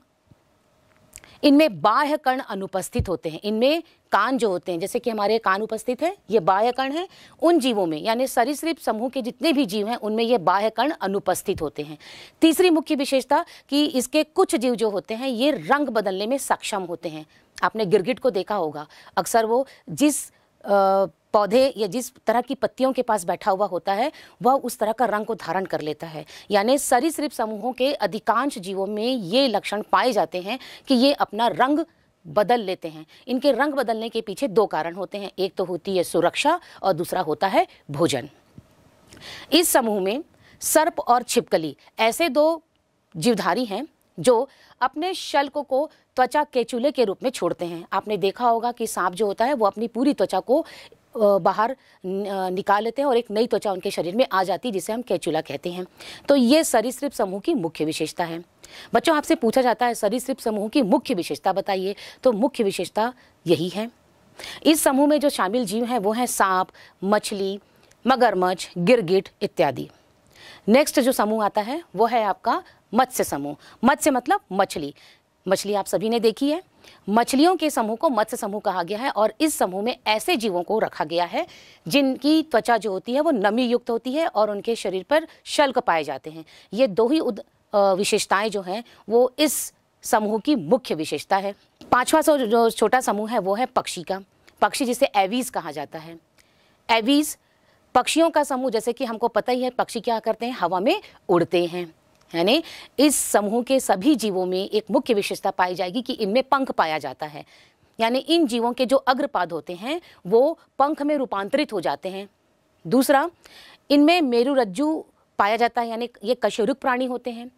इनमें बाह्य कर्ण अनुपस्थित होते हैं इनमें कान जो होते हैं जैसे कि हमारे कान उपस्थित है ये बाह्य कर्ण है उन जीवों में यानी सरीसृप समूह के जितने भी जीव हैं उनमें ये बाह्य कर्ण अनुपस्थित होते हैं तीसरी मुख्य विशेषता कि इसके कुछ जीव जो होते हैं ये रंग बदलने में सक्षम होते हैं आपने गिरगिट को देखा होगा अक्सर वो जिस पौधे या जिस तरह की पत्तियों के पास बैठा हुआ होता है वह उस तरह का रंग को धारण कर लेता है यानी सरीसृप समूहों के अधिकांश जीवों में ये लक्षण पाए जाते हैं कि ये अपना रंग बदल लेते हैं इनके रंग बदलने के पीछे दो कारण होते हैं एक तो होती है सुरक्षा और दूसरा होता है भोजन इस समूह में सर्प और छिपकली ऐसे दो जीवधारी हैं जो अपने शल्क को त्वचा के चूल्हे के रूप में छोड़ते हैं आपने देखा होगा कि सांप जो होता है वो अपनी पूरी त्वचा को बाहर निकाल लेते हैं और एक नई त्वचा उनके शरीर में आ जाती है जिसे हम कैचूला कहते हैं तो ये सरीसृप समूह की मुख्य विशेषता है बच्चों आपसे पूछा जाता है सरीसृप समूह की मुख्य विशेषता बताइए तो मुख्य विशेषता यही है इस समूह में जो शामिल जीव हैं वो हैं सांप मछली मगरमच्छ गिरगिट इत्यादि नेक्स्ट जो समूह आता है वो है आपका मत्स्य समूह मत्स्य मतलब मछली मछली आप सभी ने देखी है मछलियों के समूह को मत्स्य समूह कहा गया है और इस समूह में ऐसे जीवों को रखा गया है जिनकी त्वचा जो होती है वो नमी युक्त होती है और उनके शरीर पर शल्क पाए जाते हैं ये दो ही विशेषताएं जो हैं वो इस समूह की मुख्य विशेषता है पांचवा जो छोटा समूह है वो है पक्षी का पक्षी जिसे एवीज कहा जाता है एवीज पक्षियों का समूह जैसे कि हमको पता ही है पक्षी क्या करते हैं हवा में उड़ते हैं यानी इस समूह के सभी जीवों में एक मुख्य विशेषता पाई जाएगी कि इनमें पंख पाया जाता है यानी इन जीवों के जो अग्रपाद होते हैं वो पंख में रूपांतरित हो जाते हैं दूसरा इनमें मेरुरज्जू पाया जाता है यानी ये कशरुक प्राणी होते हैं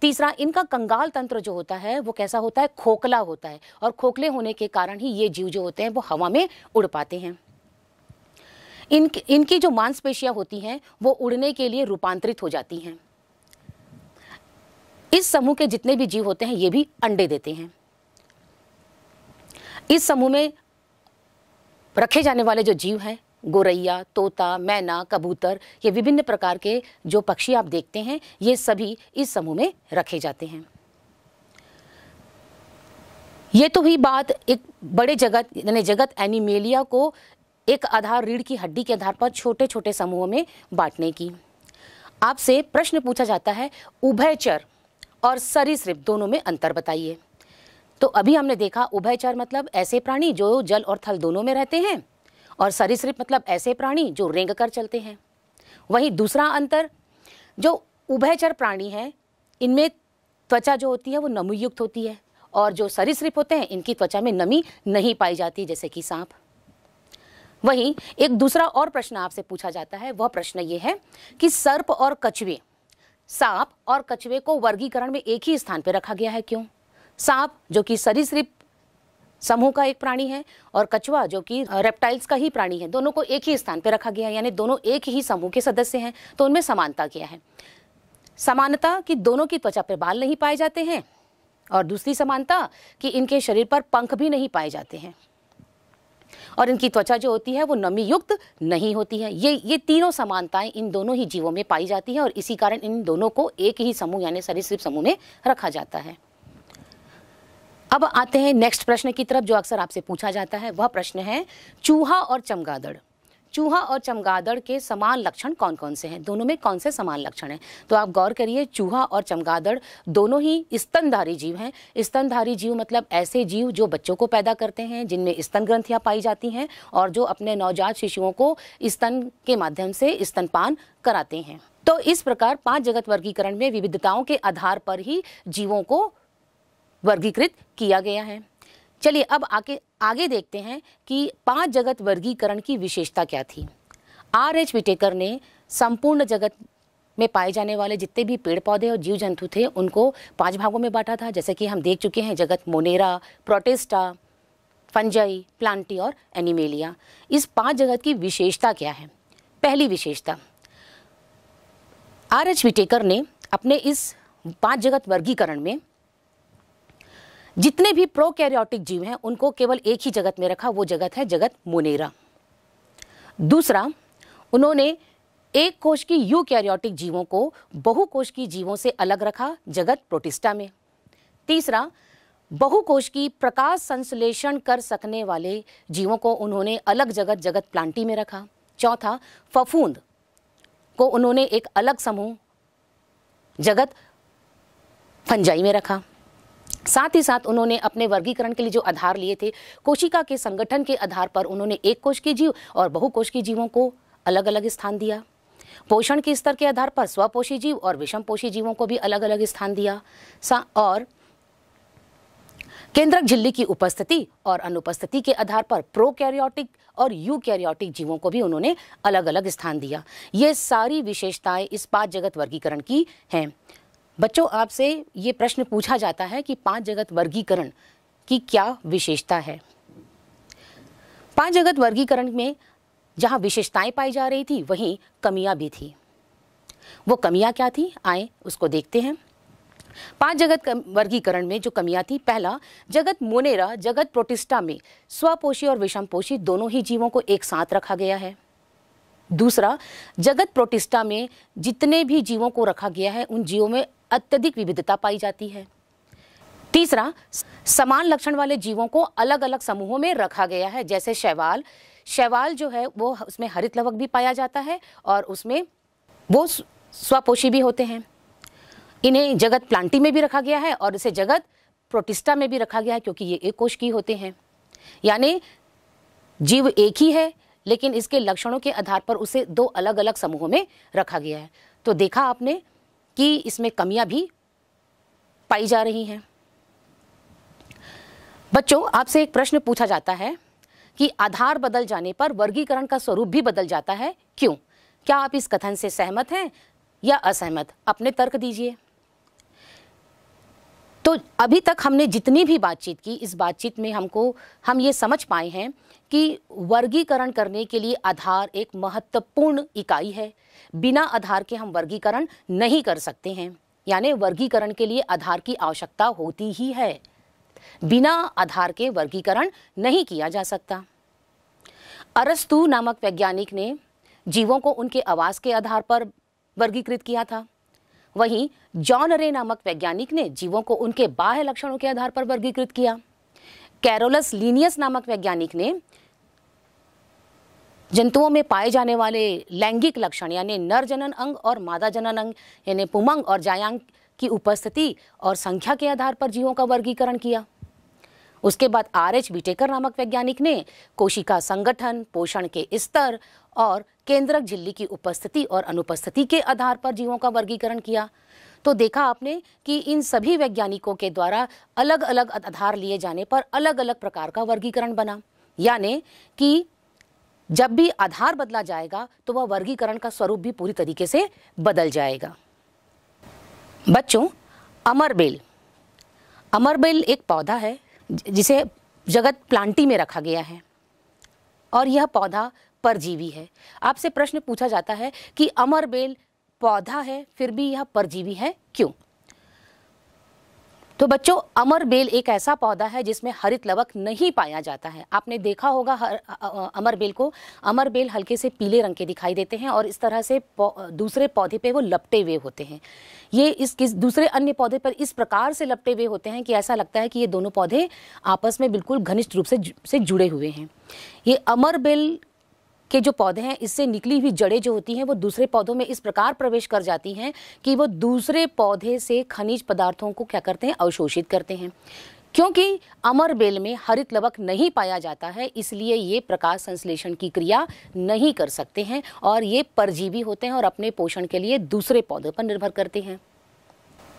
तीसरा इनका कंगाल तंत्र जो होता है वो कैसा होता है खोखला होता है और खोखले होने के कारण ही ये जीव जो होते हैं वो हवा में उड़ पाते हैं इन इनकी जो मांसपेशियां होती हैं वो उड़ने के लिए रूपांतरित हो जाती हैं इस समूह के जितने भी जीव होते हैं ये भी अंडे देते हैं इस समूह में रखे जाने वाले जो जीव हैं गोरैया तोता मैना कबूतर ये विभिन्न प्रकार के जो पक्षी आप देखते हैं ये सभी इस समूह में रखे जाते हैं ये तो ही बात एक बड़े जगत यानी जगत एनिमेलिया को एक आधार रीढ़ की हड्डी के आधार पर छोटे छोटे समूहों में बांटने की आपसे प्रश्न पूछा जाता है उभयचर और सरीसृप दोनों में अंतर बताइए तो अभी हमने देखा उभयचर मतलब ऐसे प्राणी जो जल और थल दोनों में रहते हैं और सरीसृप मतलब ऐसे प्राणी जो रेंग कर चलते हैं वहीं दूसरा अंतर जो उभयचर प्राणी हैं इनमें त्वचा जो होती है वो नमीयुक्त होती है और जो सरीसृप होते हैं इनकी त्वचा में नमी नहीं पाई जाती जैसे कि सांप वहीं एक दूसरा और प्रश्न आपसे पूछा जाता है वह प्रश्न ये है कि सर्प और कछुए सांप और कछुए को वर्गीकरण में एक ही स्थान पर रखा गया है क्यों सांप जो कि सरीसृप समूह का एक प्राणी है और कछुआ जो कि रेप्टाइल्स का ही प्राणी है दोनों को एक ही स्थान पर रखा गया है यानी दोनों एक ही समूह के सदस्य हैं तो उनमें समानता क्या है समानता कि दोनों की त्वचा पर बाल नहीं पाए जाते हैं और दूसरी समानता कि इनके शरीर पर पंख भी नहीं पाए जाते हैं और इनकी त्वचा जो होती है वो नमी युक्त नहीं होती है ये ये तीनों समानताएं इन दोनों ही जीवों में पाई जाती है और इसी कारण इन दोनों को एक ही समूह यानी सरीसृप समूह में रखा जाता है अब आते हैं नेक्स्ट प्रश्न की तरफ जो अक्सर आपसे पूछा जाता है वह प्रश्न है चूहा और चमगादड़ चूहा और चमगादड़ के समान लक्षण कौन कौन से हैं दोनों में कौन से समान लक्षण हैं तो आप गौर करिए चूहा और चमगादड़ दोनों ही स्तनधारी जीव हैं स्तनधारी जीव मतलब ऐसे जीव जो बच्चों को पैदा करते हैं जिनमें स्तन ग्रंथियाँ पाई जाती हैं और जो अपने नवजात शिशुओं को स्तन के माध्यम से स्तनपान कराते हैं तो इस प्रकार पांच जगत वर्गीकरण में विविधताओं के आधार पर ही जीवों को वर्गीकृत किया गया है चलिए अब आगे आगे देखते हैं कि पांच जगत वर्गीकरण की विशेषता क्या थी आर एच विटेकर ने संपूर्ण जगत में पाए जाने वाले जितने भी पेड़ पौधे और जीव जंतु थे उनको पांच भागों में बांटा था जैसे कि हम देख चुके हैं जगत मोनेरा प्रोटेस्टा फंजाई प्लांटी और एनिमेलिया इस पांच जगत की विशेषता क्या है पहली विशेषता आर एच विटेकर ने अपने इस पांच जगत वर्गीकरण में जितने भी प्रो कैरियोटिक जीव हैं उनको केवल एक ही जगत में रखा वो जगत है जगत मोनेरा दूसरा उन्होंने एक कोश की यू कैरियोटिक जीवों को बहु कोश की जीवों से अलग रखा जगत प्रोटिस्टा में तीसरा बहु कोश की प्रकाश संश्लेषण कर सकने वाले जीवों को उन्होंने अलग जगत जगत प्लांटी में रखा चौथा फफूंद को उन्होंने एक अलग समूह जगत फंजाई में रखा साथ ही साथ उन्होंने अपने वर्गीकरण के लिए जो आधार लिए थे कोशिका के संगठन के आधार पर उन्होंने एक कोश के जीव और बहुकोश के जीवों को अलग अलग स्थान दिया पोषण के स्तर के आधार पर स्वपोषी जीव और विषम पोषी जीवों को भी अलग अलग स्थान दिया और केंद्रक झिल्ली की उपस्थिति और अनुपस्थिति के आधार पर प्रोकैरियोटिक और यूकैरियोटिक जीवों को भी उन्होंने अलग अलग स्थान दिया ये सारी विशेषताएं इस पांच जगत वर्गीकरण की हैं बच्चों आपसे ये प्रश्न पूछा जाता है कि पांच जगत वर्गीकरण की क्या विशेषता है पांच जगत वर्गीकरण में जहां विशेषताएं पाई जा रही थी वहीं कमियां भी थी वो कमियां क्या थी आए उसको देखते हैं पांच जगत वर्गीकरण में जो कमियां थी पहला जगत मोनेरा जगत प्रोटिस्टा में स्वपोषी और विषमपोषी दोनों ही जीवों को एक साथ रखा गया है दूसरा जगत प्रोटिस्टा में जितने भी जीवों को रखा गया है उन जीवों में अत्यधिक विविधता पाई जाती है तीसरा समान लक्षण वाले जीवों को अलग अलग समूहों में रखा गया है जैसे शैवाल शैवाल जो है वो उसमें हरित लवक भी पाया जाता है और उसमें वो स्वपोषी भी होते हैं इन्हें जगत प्लांटी में भी रखा गया है और इसे जगत प्रोटिस्टा में भी रखा गया है क्योंकि ये एक कोश की होते हैं यानी जीव एक ही है लेकिन इसके लक्षणों के आधार पर उसे दो अलग अलग समूहों में रखा गया है तो देखा आपने कि इसमें कमियां भी पाई जा रही हैं बच्चों आपसे एक प्रश्न पूछा जाता है कि आधार बदल जाने पर वर्गीकरण का स्वरूप भी बदल जाता है क्यों क्या आप इस कथन से सहमत हैं या असहमत अपने तर्क दीजिए तो अभी तक हमने जितनी भी बातचीत की इस बातचीत में हमको हम ये समझ पाए हैं कि वर्गीकरण करने के लिए आधार एक महत्वपूर्ण इकाई है बिना आधार के हम वर्गीकरण नहीं कर सकते हैं यानी वर्गीकरण के लिए आधार की आवश्यकता होती ही है बिना आधार के वर्गीकरण नहीं किया जा सकता अरस्तु नामक वैज्ञानिक ने जीवों को उनके आवास के आधार पर वर्गीकृत किया था वहीं जॉन रे नामक वैज्ञानिक ने जीवों को उनके बाह्य लक्षणों के आधार पर वर्गीकृत किया कैरोलस लीनियस नामक वैज्ञानिक ने जंतुओं में पाए जाने वाले लैंगिक लक्षण यानी नर जनन अंग और मादा जनन अंग यानी पुमंग और जायांग की उपस्थिति और संख्या के आधार पर जीवों का वर्गीकरण किया उसके बाद आर एच बीटेकर नामक वैज्ञानिक ने कोशिका संगठन पोषण के स्तर और केंद्रक झिल्ली की उपस्थिति और अनुपस्थिति के आधार पर जीवों का वर्गीकरण किया तो देखा आपने कि इन सभी वैज्ञानिकों के द्वारा अलग अलग आधार लिए जाने पर अलग अलग प्रकार का वर्गीकरण बना यानी कि जब भी आधार बदला जाएगा तो वह वर्गीकरण का स्वरूप भी पूरी तरीके से बदल जाएगा बच्चों अमरबेल अमरबेल एक पौधा है जिसे जगत प्लांटी में रखा गया है और यह पौधा परजीवी है आपसे प्रश्न पूछा जाता है कि अमरबेल पौधा है फिर भी यह परजीवी है क्यों तो बच्चों अमर बेल एक ऐसा पौधा है जिसमें हरित लवक नहीं पाया जाता है आपने देखा होगा हर, अमर बेल को अमर बेल हल्के से पीले रंग के दिखाई देते हैं और इस तरह से दूसरे पौधे पे वो लपटे हुए होते हैं ये इस किस दूसरे अन्य पौधे पर इस प्रकार से लपटे हुए होते हैं कि ऐसा लगता है कि ये दोनों पौधे आपस में बिल्कुल घनिष्ठ रूप से से जुड़े हुए हैं ये अमर बेल के जो पौधे हैं इससे निकली हुई जड़ें जो होती हैं वो दूसरे पौधों में इस प्रकार प्रवेश कर जाती हैं कि वो दूसरे पौधे से खनिज पदार्थों को क्या करते हैं अवशोषित करते हैं क्योंकि अमर बेल में हरित लवक नहीं पाया जाता है इसलिए ये प्रकाश संश्लेषण की क्रिया नहीं कर सकते हैं और ये परजीवी होते हैं और अपने पोषण के लिए दूसरे पौधे पर निर्भर करते हैं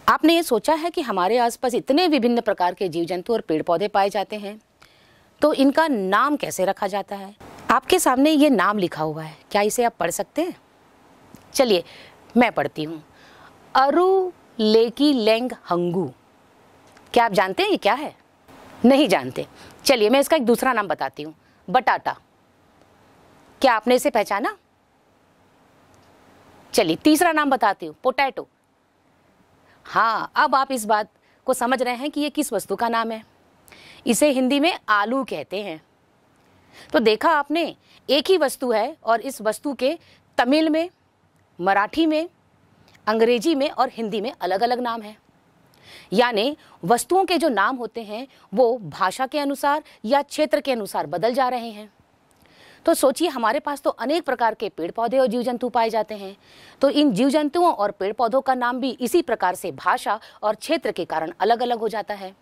आपने ये सोचा है कि हमारे आसपास इतने विभिन्न प्रकार के जीव जंतु और पेड़ पौधे पाए जाते हैं तो इनका नाम कैसे रखा जाता है आपके सामने ये नाम लिखा हुआ है क्या इसे आप पढ़ सकते हैं चलिए मैं पढ़ती हूँ अरु लेकी लेंग हंगू क्या आप जानते हैं ये क्या है नहीं जानते चलिए मैं इसका एक दूसरा नाम बताती हूँ बटाटा क्या आपने इसे पहचाना चलिए तीसरा नाम बताती हूँ पोटैटो हाँ अब आप इस बात को समझ रहे हैं कि ये किस वस्तु का नाम है इसे हिंदी में आलू कहते हैं तो देखा आपने एक ही वस्तु है और इस वस्तु के तमिल में मराठी में अंग्रेजी में और हिंदी में अलग अलग नाम हैं यानी वस्तुओं के जो नाम होते हैं वो भाषा के अनुसार या क्षेत्र के अनुसार बदल जा रहे हैं तो सोचिए हमारे पास तो अनेक प्रकार के पेड़ पौधे और जीव जंतु पाए जाते हैं तो इन जीव जंतुओं और पेड़ पौधों का नाम भी इसी प्रकार से भाषा और क्षेत्र के कारण अलग अलग हो जाता है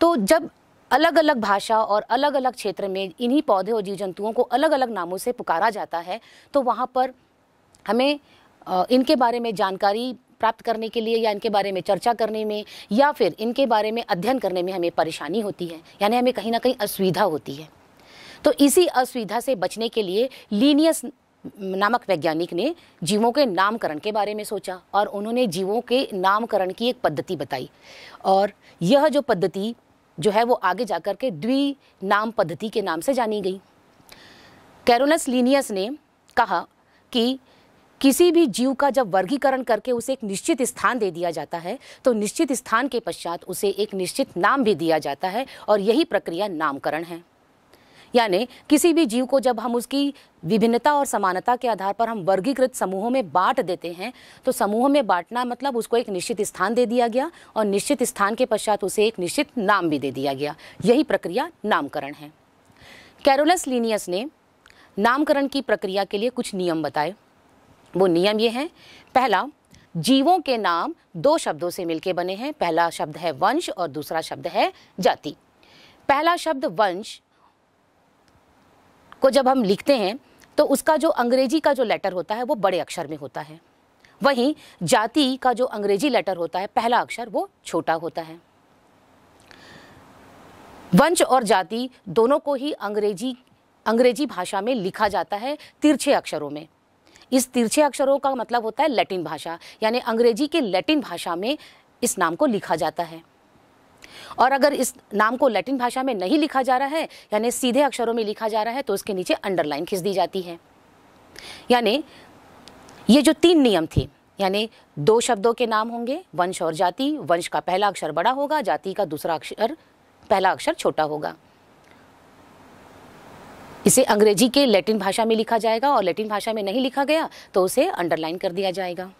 तो जब अलग अलग भाषा और अलग अलग क्षेत्र में इन्हीं पौधे और जीव जंतुओं को अलग अलग नामों से पुकारा जाता है तो वहाँ पर हमें इनके बारे में जानकारी प्राप्त करने के लिए या इनके बारे में चर्चा करने में या फिर इनके बारे में अध्ययन करने में हमें परेशानी होती है यानी हमें कहीं ना कहीं असुविधा होती है तो इसी असुविधा से बचने के लिए लीनियस नामक वैज्ञानिक ने जीवों के नामकरण के बारे में सोचा और उन्होंने जीवों के नामकरण की एक पद्धति बताई और यह जो पद्धति जो है वो आगे जा कर के द्वि नाम पद्धति के नाम से जानी गई कैरोनस लीनियस ने कहा कि किसी भी जीव का जब वर्गीकरण करके उसे एक निश्चित स्थान दे दिया जाता है तो निश्चित स्थान के पश्चात उसे एक निश्चित नाम भी दिया जाता है और यही प्रक्रिया नामकरण है यानी किसी भी जीव को जब हम उसकी विभिन्नता और समानता के आधार पर हम वर्गीकृत समूहों में बांट देते हैं तो समूह में बांटना मतलब उसको एक निश्चित स्थान दे दिया गया और निश्चित स्थान के पश्चात उसे एक निश्चित नाम भी दे दिया गया यही प्रक्रिया नामकरण है कैरोलस लीनियस ने नामकरण की प्रक्रिया के लिए कुछ नियम बताए वो नियम ये हैं पहला जीवों के नाम दो शब्दों से मिलकर बने हैं पहला शब्द है वंश और दूसरा शब्द है जाति पहला शब्द वंश को जब हम लिखते हैं तो उसका जो अंग्रेजी का जो लेटर होता है वो बड़े अक्षर में होता है वहीं जाति का जो अंग्रेजी लेटर होता है पहला अक्षर वो छोटा होता है वंश और जाति दोनों को ही अंग्रेजी अंग्रेजी भाषा में लिखा जाता है तिरछे अक्षरों में इस तिरछे अक्षरों का मतलब होता है लैटिन भाषा यानी अंग्रेजी के लैटिन भाषा में इस नाम को लिखा जाता है और अगर इस नाम को लैटिन भाषा में नहीं लिखा जा रहा है यानी सीधे अक्षरों में लिखा जा रहा है तो उसके नीचे अंडरलाइन खींच दी जाती है यानी ये जो तीन नियम थे यानी दो शब्दों के नाम होंगे वंश और जाति वंश का पहला अक्षर बड़ा होगा जाति का दूसरा अक्षर पहला अक्षर छोटा होगा इसे अंग्रेजी के लैटिन भाषा में लिखा जाएगा और लैटिन भाषा में नहीं लिखा गया तो उसे अंडरलाइन कर दिया जाएगा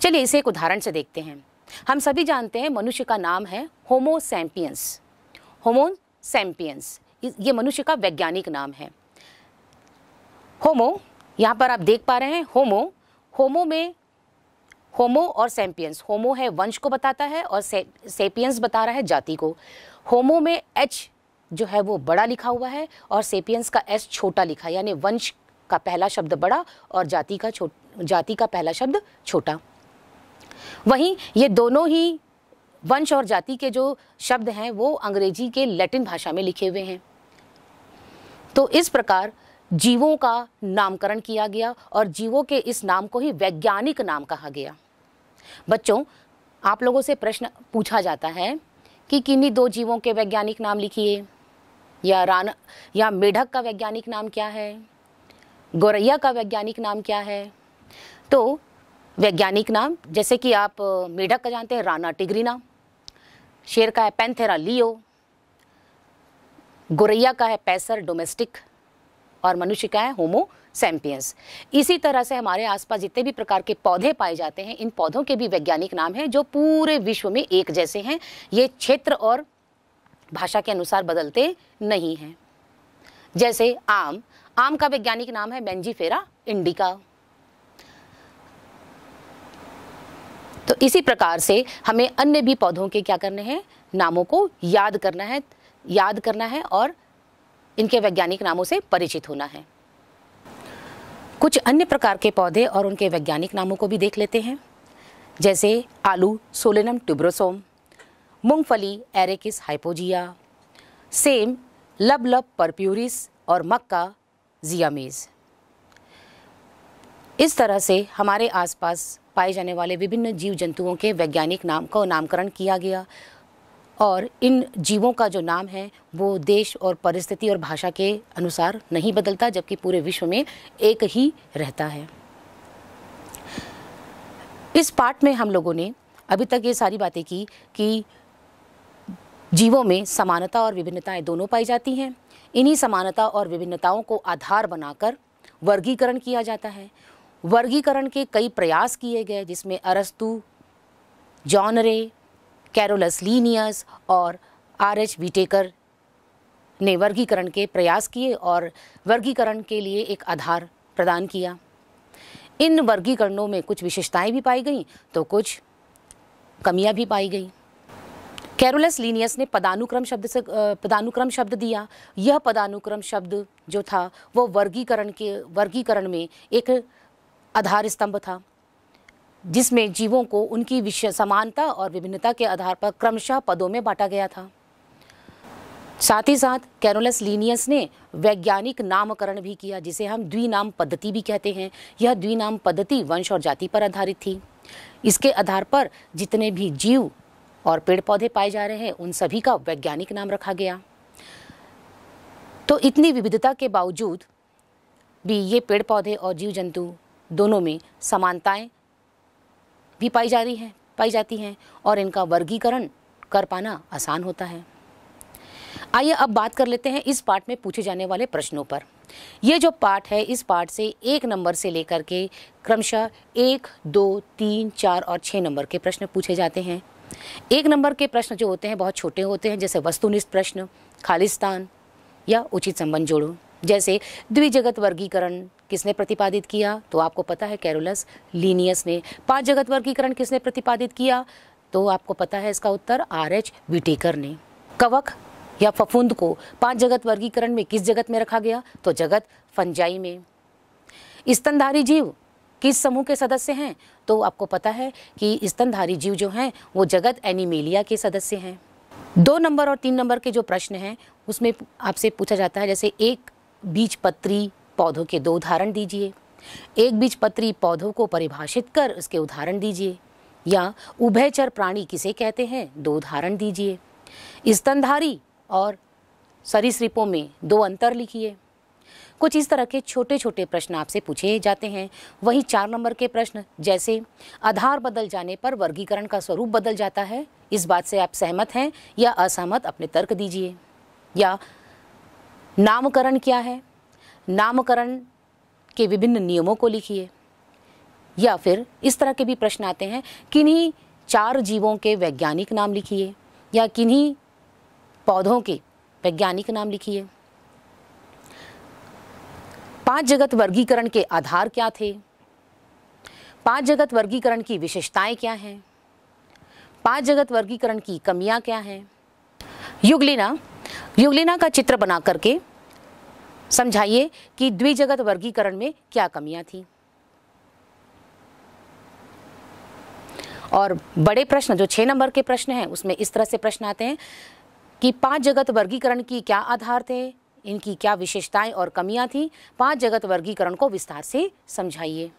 चलिए इसे एक उदाहरण से देखते हैं हम सभी जानते हैं मनुष्य का नाम है होमो सैम्पियंस होमो सैम्पियंस ये मनुष्य का वैज्ञानिक नाम है होमो यहाँ पर आप देख पा रहे हैं होमो होमो में होमो और सैम्पियंस होमो है वंश को बताता है और से, सेपियंस बता रहा है जाति को होमो में एच जो है वो बड़ा लिखा हुआ है और सेपियंस का एस छोटा लिखा यानी वंश का पहला शब्द बड़ा और जाति का छोट जाति का पहला शब्द छोटा वहीं ये दोनों ही वंश और जाति के जो शब्द हैं वो अंग्रेजी के लैटिन भाषा में लिखे हुए हैं तो इस प्रकार जीवों का नामकरण किया गया और जीवों के इस नाम को ही वैज्ञानिक नाम कहा गया बच्चों आप लोगों से प्रश्न पूछा जाता है कि किन्हीं दो जीवों के वैज्ञानिक नाम लिखिए या रान या मेढक का वैज्ञानिक नाम क्या है गोरैया का वैज्ञानिक नाम क्या है तो वैज्ञानिक नाम जैसे कि आप मेढक का जानते हैं राना नाम शेर का है पैंथेरा लियो गोरैया का है पैसर डोमेस्टिक और मनुष्य का है होमो सैम्पियंस इसी तरह से हमारे आसपास जितने भी प्रकार के पौधे पाए जाते हैं इन पौधों के भी वैज्ञानिक नाम हैं जो पूरे विश्व में एक जैसे हैं ये क्षेत्र और भाषा के अनुसार बदलते नहीं हैं जैसे आम आम का वैज्ञानिक नाम है मैंजीफेरा इंडिका इसी प्रकार से हमें अन्य भी पौधों के क्या करने हैं नामों को याद करना है याद करना है और इनके वैज्ञानिक नामों से परिचित होना है कुछ अन्य प्रकार के पौधे और उनके वैज्ञानिक नामों को भी देख लेते हैं जैसे आलू सोलेनम ट्यूब्रोसोम मूंगफली एरेकिस हाइपोजिया सेम लब लब परप्यूरिस और मक्का जियामेज़ इस तरह से हमारे आसपास पाए जाने वाले विभिन्न जीव जंतुओं के वैज्ञानिक नाम का नामकरण किया गया और इन जीवों का जो नाम है वो देश और परिस्थिति और भाषा के अनुसार नहीं बदलता जबकि पूरे विश्व में एक ही रहता है इस पाठ में हम लोगों ने अभी तक ये सारी बातें की कि जीवों में समानता और विभिन्नताएं दोनों पाई जाती हैं इन्हीं समानता और विभिन्नताओं को आधार बनाकर वर्गीकरण किया जाता है वर्गीकरण के कई प्रयास किए गए जिसमें अरस्तु जॉनरे कैरोलस लीनियस और आर एच वीटेकर ने वर्गीकरण के प्रयास किए और वर्गीकरण के लिए एक आधार प्रदान किया इन वर्गीकरणों में कुछ विशेषताएं भी पाई गईं तो कुछ कमियां भी पाई गई कैरोलस लीनियस ने पदानुक्रम शब्द से पदानुक्रम शब्द दिया यह पदानुक्रम शब्द जो था वो वर्गीकरण के वर्गीकरण में एक आधार स्तंभ था जिसमें जीवों को उनकी विषय समानता और विभिन्नता के आधार पर क्रमशः पदों में बांटा गया था साथ ही साथ कैरोलस लीनियस ने वैज्ञानिक नामकरण भी किया जिसे हम द्विनाम पद्धति भी कहते हैं यह द्विनाम पद्धति वंश और जाति पर आधारित थी इसके आधार पर जितने भी जीव और पेड़ पौधे पाए जा रहे हैं उन सभी का वैज्ञानिक नाम रखा गया तो इतनी विविधता के बावजूद भी ये पेड़ पौधे और जीव जंतु दोनों में समानताएं भी पाई जा रही हैं पाई जाती हैं और इनका वर्गीकरण कर पाना आसान होता है आइए अब बात कर लेते हैं इस पाठ में पूछे जाने वाले प्रश्नों पर ये जो पाठ है इस पाठ से एक नंबर से लेकर के क्रमशः एक दो तीन चार और छः नंबर के प्रश्न पूछे जाते हैं एक नंबर के प्रश्न जो होते हैं बहुत छोटे होते हैं जैसे वस्तुनिष्ठ प्रश्न खालिस्तान या उचित संबंध जोड़ो जैसे द्विजगत वर्गीकरण किसने प्रतिपादित किया तो आपको पता है कैरोलस लीनियस ने पांच जगत वर्गीकरण किसने प्रतिपादित किया तो आपको पता है इसका उत्तर आर एच विटेकर ने कवक या फफूंद को पांच जगत वर्गीकरण में किस जगत में रखा गया तो जगत फंजाई में स्तनधारी जीव किस समूह के सदस्य हैं तो आपको पता है कि स्तनधारी जीव जो हैं वो जगत एनिमेलिया के सदस्य हैं दो नंबर और तीन नंबर के जो प्रश्न हैं उसमें आपसे पूछा जाता है जैसे एक बीज पत्री पौधों के दो उदाहरण दीजिए एक बीज पत्री पौधों को परिभाषित कर उसके उदाहरण दीजिए या उभयचर प्राणी किसे कहते हैं दो उदाहरण दीजिए स्तनधारी और सरीसृपों में दो अंतर लिखिए कुछ इस तरह के छोटे छोटे प्रश्न आपसे पूछे जाते हैं वहीं चार नंबर के प्रश्न जैसे आधार बदल जाने पर वर्गीकरण का स्वरूप बदल जाता है इस बात से आप सहमत हैं या असहमत अपने तर्क दीजिए या नामकरण क्या है नामकरण के विभिन्न नियमों को लिखिए या फिर इस तरह के भी प्रश्न आते हैं किन्हीं चार जीवों के वैज्ञानिक नाम लिखिए या किन्हीं पौधों के वैज्ञानिक नाम लिखिए पांच जगत वर्गीकरण के आधार क्या थे पांच जगत वर्गीकरण की विशेषताएं क्या हैं पांच जगत वर्गीकरण की कमियां क्या हैं युगलीना युगलीना का चित्र बना करके समझाइए कि द्विजगत वर्गीकरण में क्या कमियां थी और बड़े प्रश्न जो छह नंबर के प्रश्न हैं उसमें इस तरह से प्रश्न आते हैं कि पांच जगत वर्गीकरण की क्या आधार थे इनकी क्या विशेषताएं और कमियां थी पांच जगत वर्गीकरण को विस्तार से समझाइए